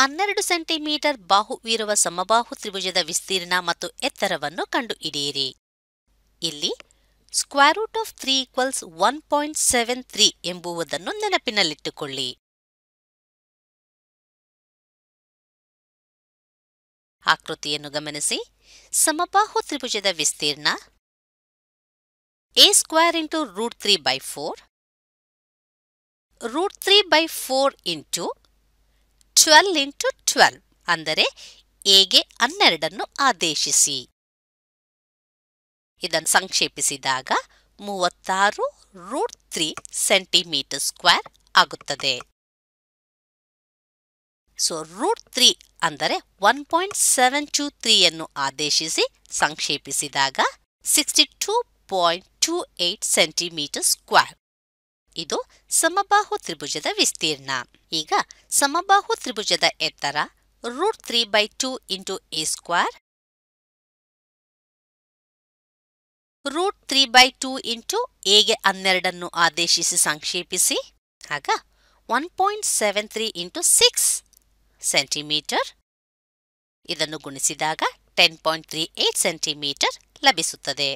ಹನ್ನೆರಡು ಸೆಂಟಿಮೀಟರ್ ಬಾಹು ಇರುವ ಸಮಬಾಹು ತ್ರಿಭುಜದ ವಿಸ್ತೀರ್ಣ ಮತ್ತು ಎತ್ತರವನ್ನು ಕಂಡುಹಿಡಿಯಿರಿ ಇಲ್ಲಿ square root of three equals one point seven three ಎಂಬುವುದನ್ನು ನೆನಪಿನಲ್ಲಿಟ್ಟುಕೊಳ್ಳಿ ಆಕೃತಿಯನ್ನು ಗಮನಿಸಿ ಸಮಬಾಹು ತ್ರಿಭುಜದ ವಿಸ್ತೀರ್ಣ a square into root three by four root three by four into twelve into twelve ಅಂದರೆ ಎಗೆ ಹನ್ನೆರಡನ್ನು ಆದೇಶಿಸಿ ಇದನ್ನು ಸಂಕ್ಷೇಪಿಸಿದಾಗ ಮೂವತ್ತಾರು ರೂಟ್ ತ್ರೀ ಸೆಂಟಿಮೀಟರ್ ಸ್ಕ್ವೇರ್ ಆಗುತ್ತದೆ ಸೊ ರೂಟ್ ತ್ರೀ ಅಂದರೆ ಒನ್ ಪಾಯಿಂಟ್ ಸೆವೆನ್ ತ್ರೀ ತ್ರೀಯನ್ನು ಆದೇಶಿಸಿ ಸಂಕ್ಷೇಪಿಸಿದಾಗ sixty two point two eight centimetre square ಇದು ಸಮಬಾಹು ತ್ರಿಭುಜದ ವಿಸ್ತೀರ್ಣ ಈಗ ಸಮಬಾಹು ತ್ರಿಭುಜದ ಎತ್ತರ root three by two into a square root three by two into ಎಗೆ ಹನ್ನೆರಡನ್ನು ಆದೇಶಿಸಿ ಸಂಕ್ಷೇಪಿಸಿ ಆಗ one point seven three into six centimetre ಇದನ್ನು ಗುಣಿಸಿದಾಗ ten point three eight centimetre ಲಭಿಸುತ್ತದೆ